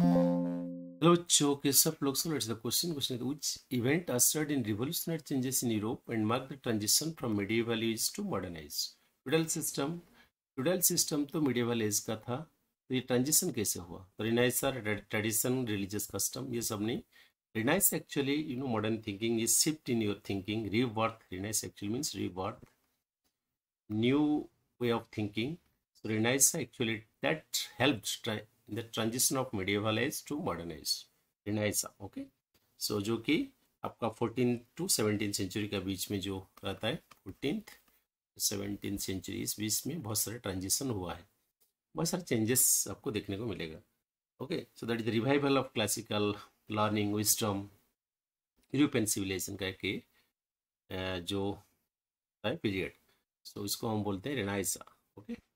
Hello, Cho, Kesap, Lokson. What's the question? Question is which event ushered in revolutionary changes in Europe and marked the transition from medieval age to modern age? Feudal system feudal system तो medieval age का था तो ये transition कैसे हुआ तो रिनाइसर tradition religious custom ये सब नहीं renaissance actually you know modern thinking is shift in your thinking rebirth renaissance actually means rebirth new way of thinking so renaissance actually that helped in the transition of medieval age to modern age renaissance okay so जो कि आपका fourteen to seventeen century के बीच में जो रहता है fourteen seventeen century इस बीच में बहुत सारे ट्रांजिशन हुआ है बहुत सारे चेंजेस आपको देखने को मिलेगा okay so that is revival of classical learning wisdom European civilisation का एक जो है पीरियड सो so, इसको हम बोलते हैं रिनाइसा ओके